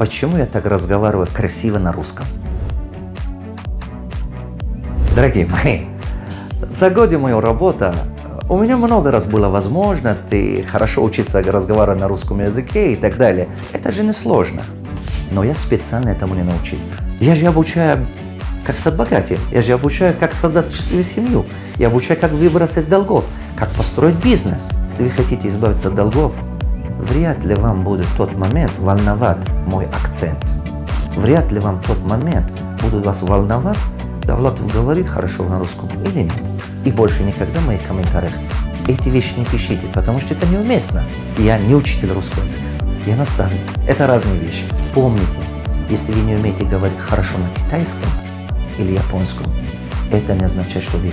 почему я так разговариваю красиво на русском. Дорогие мои, за годы мою работу у меня много раз было возможность и хорошо учиться разговаривать на русском языке и так далее. Это же не сложно. Но я специально этому не научился. Я же обучаю как стать богатым. Я же обучаю, как создать счастливую семью. Я обучаю, как выбраться из долгов, как построить бизнес. Если вы хотите избавиться от долгов, вряд ли вам будет в тот момент волновать мой акцент. Вряд ли вам в тот момент будут вас волновать, Давлатов говорит хорошо на русском или нет. И больше никогда в моих комментариях эти вещи не пишите, потому что это неуместно. Я не учитель русского языка, я наставник. Это разные вещи. Помните, если вы не умеете говорить хорошо на китайском или японском, это не означает, что вы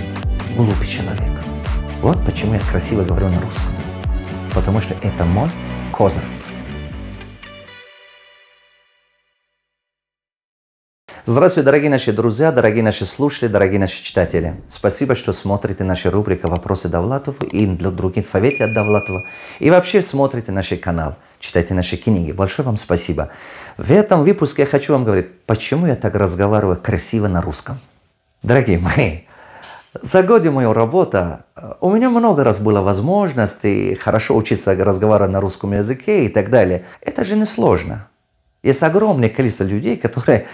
глупый человек. Вот почему я красиво говорю на русском. Потому что это мой Козырь. Здравствуйте, дорогие наши друзья, дорогие наши слушатели, дорогие наши читатели. Спасибо, что смотрите наши рубрика «Вопросы Давлатова» и для других советы от Давлатова. И вообще смотрите наш канал, читайте наши книги. Большое вам спасибо. В этом выпуске я хочу вам говорить, почему я так разговариваю красиво на русском. Дорогие мои, за годы моей работы э, у меня много раз было возможности хорошо учиться разговаривать на русском языке и так далее. Это же не сложно. Есть огромное количество людей, которые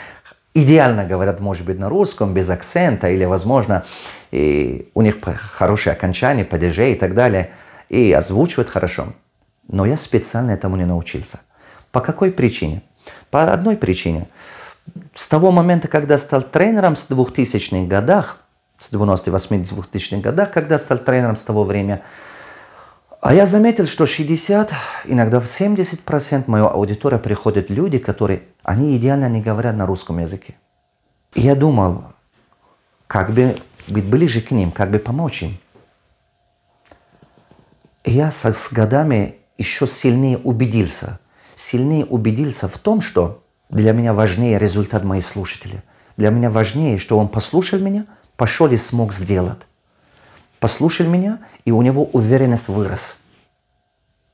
идеально говорят, может быть, на русском, без акцента, или, возможно, и у них хорошие окончания, падежи и так далее, и озвучивают хорошо. Но я специально этому не научился. По какой причине? По одной причине. С того момента, когда стал тренером, с 2000-х годах – с 90-х, 80 2000 годах, когда стал тренером с того времени. А я заметил, что 60, иногда в 70% моего аудитория приходят люди, которые, они идеально не говорят на русском языке. И я думал, как бы быть ближе к ним, как бы помочь им. И я со, с годами еще сильнее убедился, сильнее убедился в том, что для меня важнее результат моих слушателей. Для меня важнее, что он послушал меня – пошел и смог сделать. Послушал меня, и у него уверенность вырос.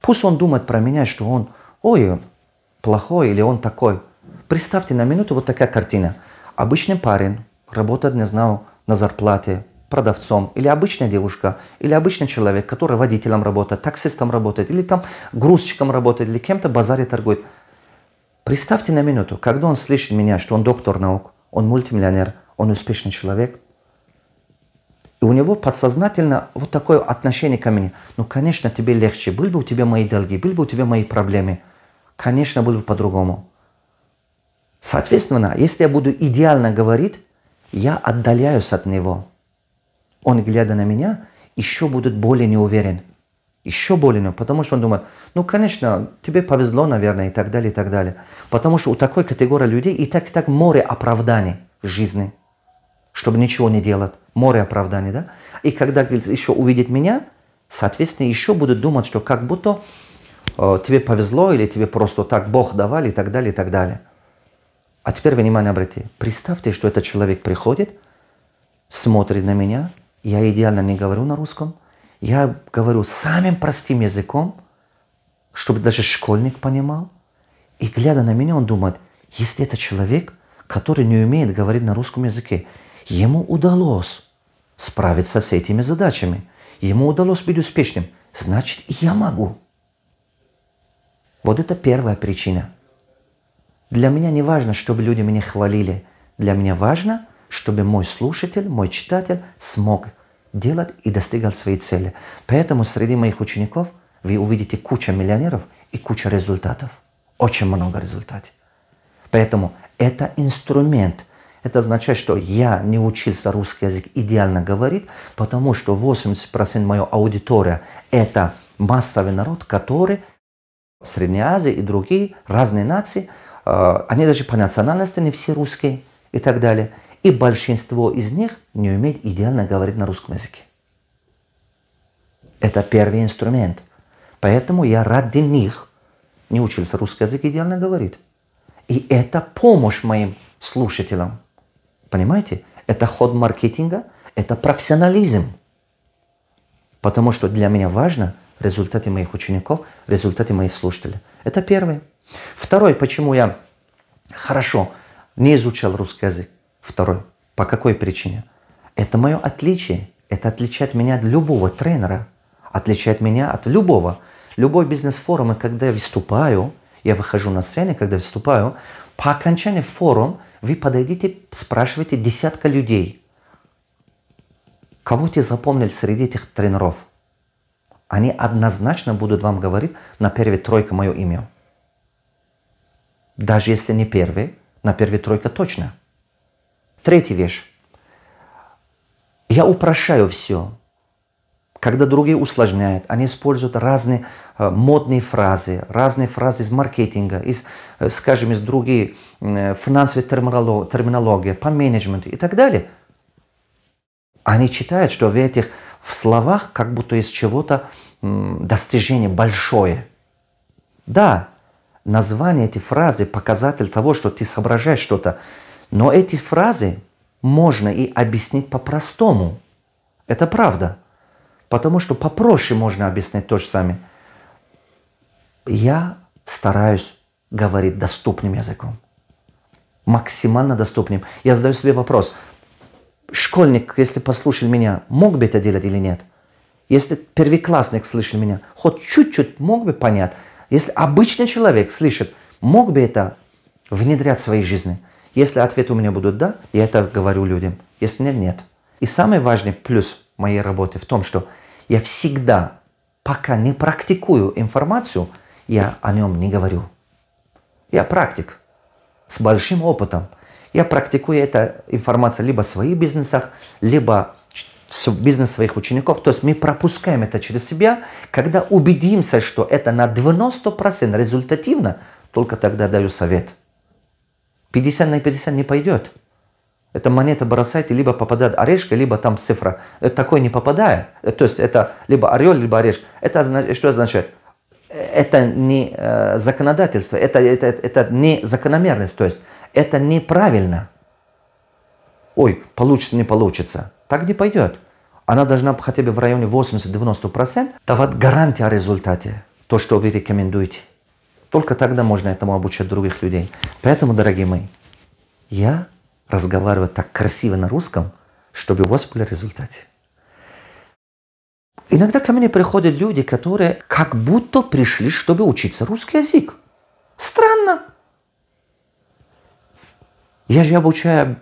Пусть он думает про меня, что он, ой, плохой или он такой. Представьте на минуту вот такая картина. Обычный парень работает, не знаю, на зарплате, продавцом, или обычная девушка, или обычный человек, который водителем работает, таксистом работает, или там грузчиком работает, или кем-то базаре торгует. Представьте на минуту, когда он слышит меня, что он доктор наук, он мультимиллионер, он успешный человек – у него подсознательно вот такое отношение ко мне. Ну, конечно, тебе легче. Были бы у тебя мои долги, были бы у тебя мои проблемы. Конечно, было бы по-другому. Соответственно, если я буду идеально говорить, я отдаляюсь от него. Он, глядя на меня, еще будет более неуверен. Еще более неуверен, потому что он думает, ну, конечно, тебе повезло, наверное, и так далее, и так далее. Потому что у такой категории людей и так, и так море оправданий в жизни – чтобы ничего не делать. Море оправданий, да? И когда говорится, еще увидит меня, соответственно, еще будут думать, что как будто э, тебе повезло или тебе просто так Бог давал и так далее, и так далее. А теперь внимание обратите. Представьте, что этот человек приходит, смотрит на меня, я идеально не говорю на русском, я говорю самым простым языком, чтобы даже школьник понимал. И глядя на меня, он думает, если это человек, который не умеет говорить на русском языке, Ему удалось справиться с этими задачами. Ему удалось быть успешным. Значит, я могу. Вот это первая причина. Для меня не важно, чтобы люди меня хвалили. Для меня важно, чтобы мой слушатель, мой читатель смог делать и достигал своей цели. Поэтому среди моих учеников вы увидите куча миллионеров и куча результатов. Очень много результатов. Поэтому это инструмент – это означает, что я не учился русский язык идеально говорить, потому что 80% моей аудитории – это массовый народ, который в Средней Азии и другие разные нации, э, они даже по национальности не все русские и так далее. И большинство из них не умеет идеально говорить на русском языке. Это первый инструмент. Поэтому я ради них не учился русский язык идеально говорить. И это помощь моим слушателям. Понимаете? Это ход маркетинга, это профессионализм. Потому что для меня важно результаты моих учеников, результаты моих слушателей. Это первое. Второй, почему я хорошо не изучал русский язык. Второй, по какой причине? Это мое отличие. Это отличает меня от любого тренера, отличает меня от любого. Любой бизнес-форум, когда я выступаю, я выхожу на сцене, когда выступаю, по окончании форума вы подойдите, спрашивайте десятка людей, кого ты запомнил среди этих тренеров. Они однозначно будут вам говорить на первой тройке мое имя. Даже если не первый, на первой тройке точно. Третья вещь. Я упрощаю все. Когда другие усложняют, они используют разные Э, модные фразы, разные фразы из маркетинга, из, э, скажем, из других э, финансовой терминологии, по менеджменту и так далее. Они читают, что в этих в словах как будто есть чего-то достижение большое. Да, название эти фразы показатель того, что ты соображаешь что-то. Но эти фразы можно и объяснить по-простому. Это правда. Потому что попроще можно объяснить то же самое – я стараюсь говорить доступным языком. Максимально доступным. Я задаю себе вопрос. Школьник, если послушал меня, мог бы это делать или нет? Если первоклассник слышал меня, хоть чуть-чуть мог бы понять. Если обычный человек слышит, мог бы это внедрять в своей жизни. Если ответ у меня будут «да», я это говорю людям. Если нет, нет. И самый важный плюс моей работы в том, что я всегда, пока не практикую информацию – я о нем не говорю. Я практик с большим опытом. Я практикую эту информацию либо в своих бизнесах, либо в бизнес своих учеников. То есть мы пропускаем это через себя, когда убедимся, что это на 90% результативно, только тогда даю совет. 50 на 50 не пойдет. Эта монета бросайте, либо попадает орешка, либо там цифра. Это такой не попадает. Э, то есть это либо орел, либо орешек. Это что означает? это не э, законодательство, это, это, это не закономерность, то есть это неправильно. Ой, получится, не получится. Так не пойдет. Она должна хотя бы в районе 80-90% давать гарантия о результате, то, что вы рекомендуете. Только тогда можно этому обучать других людей. Поэтому, дорогие мои, я разговариваю так красиво на русском, чтобы у вас были результаты. Иногда ко мне приходят люди, которые как будто пришли, чтобы учиться русский язык. Странно. Я же обучаю,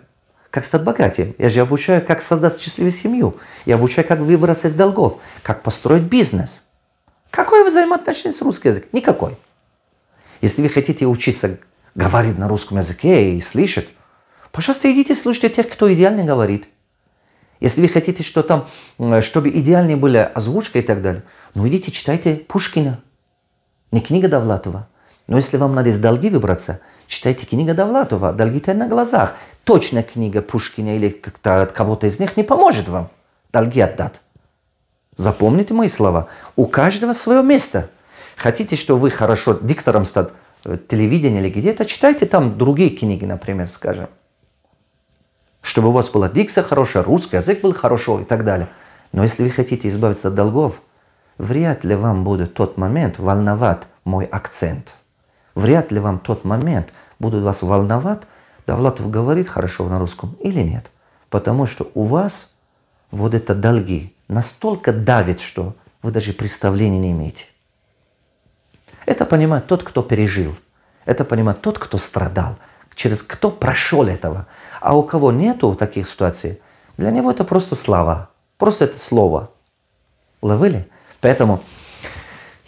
как стать богатым. Я же обучаю, как создать счастливую семью. Я обучаю, как выбраться из долгов, как построить бизнес. Какое взаимоотношение с русским языком? Никакой. Если вы хотите учиться говорить на русском языке и слышать, пожалуйста, идите слушайте тех, кто идеально говорит – если вы хотите, что там, э, чтобы идеальнее были озвучка и так далее, ну идите, читайте Пушкина, не книга Довлатова. Но если вам надо из долги выбраться, читайте книга Довлатова, долги-то на глазах. Точно книга Пушкина или кого-то из них не поможет вам долги отдать. Запомните мои слова. У каждого свое место. Хотите, что вы хорошо диктором стать, э, телевидения или где-то, читайте там другие книги, например, скажем чтобы у вас была дикция хорошая, русский язык был хорошо и так далее. Но если вы хотите избавиться от долгов, вряд ли вам будет тот момент волновать мой акцент. Вряд ли вам тот момент будут вас волновать, Давлатов говорит хорошо на русском или нет. Потому что у вас вот это долги настолько давит, что вы даже представления не имеете. Это понимает тот, кто пережил. Это понимает тот, кто страдал через кто прошел этого. А у кого нету таких ситуаций, для него это просто слова, просто это слово. Ловили? Поэтому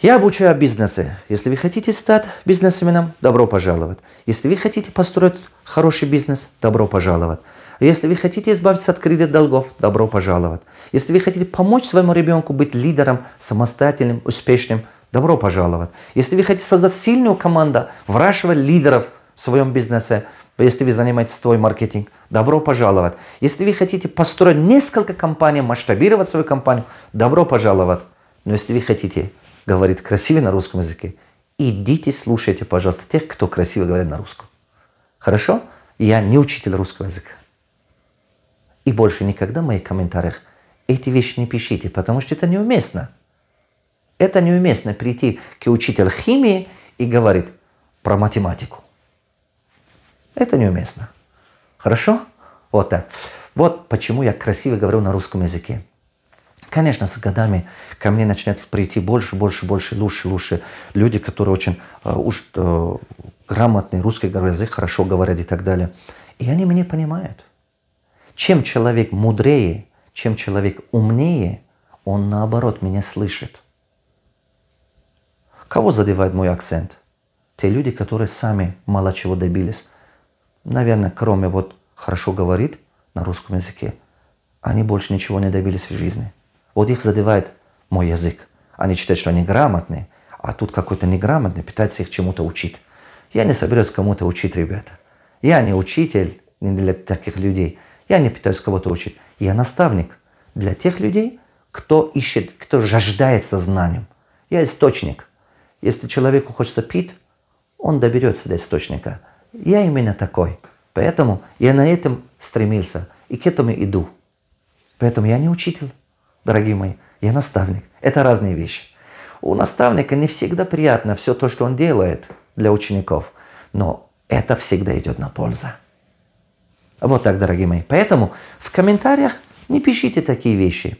я обучаю о бизнесе. Если вы хотите стать бизнесменом, добро пожаловать. Если вы хотите построить хороший бизнес, добро пожаловать. Если вы хотите избавиться от кредит долгов, добро пожаловать. Если вы хотите помочь своему ребенку быть лидером, самостоятельным, успешным, добро пожаловать. Если вы хотите создать сильную команду, выращивать лидеров – в своем бизнесе, если вы занимаетесь твой маркетинг, добро пожаловать. Если вы хотите построить несколько компаний, масштабировать свою компанию, добро пожаловать. Но если вы хотите говорить красиво на русском языке, идите слушайте, пожалуйста, тех, кто красиво говорит на русском. Хорошо? Я не учитель русского языка. И больше никогда в моих комментариях эти вещи не пишите, потому что это неуместно. Это неуместно прийти к учителю химии и говорить про математику. Это неуместно. Хорошо? Вот так. Вот почему я красиво говорю на русском языке. Конечно, с годами ко мне начинают прийти больше, больше, больше, лучше, лучше люди, которые очень э, уж э, грамотные, русский язык хорошо говорят и так далее. И они меня понимают. Чем человек мудрее, чем человек умнее, он наоборот меня слышит. Кого задевает мой акцент? Те люди, которые сами мало чего добились, наверное, кроме вот хорошо говорит на русском языке, они больше ничего не добились в жизни. Вот их задевает мой язык. Они считают, что они грамотные, а тут какой-то неграмотный пытается их чему-то учить. Я не собираюсь кому-то учить, ребята. Я не учитель не для таких людей. Я не пытаюсь кого-то учить. Я наставник для тех людей, кто ищет, кто жаждается знанием. Я источник. Если человеку хочется пить, он доберется до источника – я именно такой. Поэтому я на этом стремился и к этому иду. Поэтому я не учитель, дорогие мои, я наставник. Это разные вещи. У наставника не всегда приятно все то, что он делает для учеников, но это всегда идет на пользу. Вот так, дорогие мои. Поэтому в комментариях не пишите такие вещи.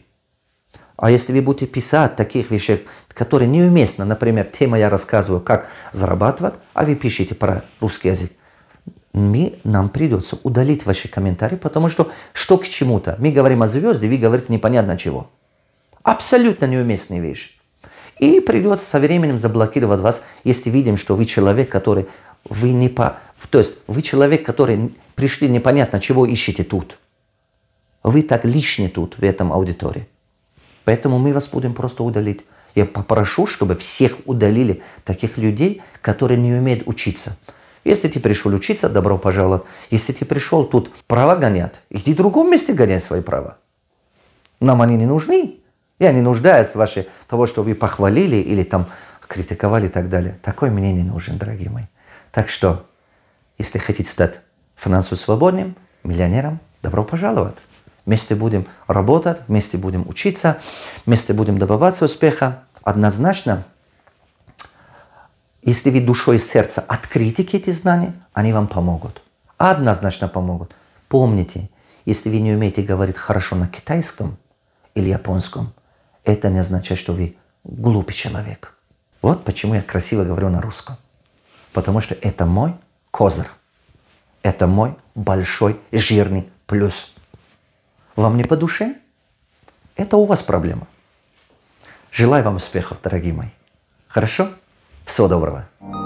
А если вы будете писать таких вещей, которые неуместно, например, тема я рассказываю, как зарабатывать, а вы пишите про русский язык, мы, нам придется удалить ваши комментарии, потому что что к чему-то. Мы говорим о звезде, вы говорите непонятно чего. Абсолютно неуместные вещи. И придется со временем заблокировать вас, если видим, что вы человек, который вы не по... То есть вы человек, который пришли непонятно чего ищете тут. Вы так лишний тут, в этом аудитории. Поэтому мы вас будем просто удалить. Я попрошу, чтобы всех удалили таких людей, которые не умеют учиться. Если ты пришел учиться, добро пожаловать. Если ты пришел тут права гонят. иди в другом месте гонять свои права. Нам они не нужны. Я не нуждаюсь в вашей того, что вы похвалили или там критиковали и так далее. Такой мне не нужен, дорогие мои. Так что, если хотите стать финансово свободным, миллионером, добро пожаловать. Вместе будем работать, вместе будем учиться, вместе будем добиваться успеха. Однозначно если вы душой и сердца открытите эти знания, они вам помогут. Однозначно помогут. Помните, если вы не умеете говорить хорошо на китайском или японском, это не означает, что вы глупый человек. Вот почему я красиво говорю на русском. Потому что это мой козырь. Это мой большой жирный плюс. Вам не по душе? Это у вас проблема. Желаю вам успехов, дорогие мои. Хорошо? Всего доброго.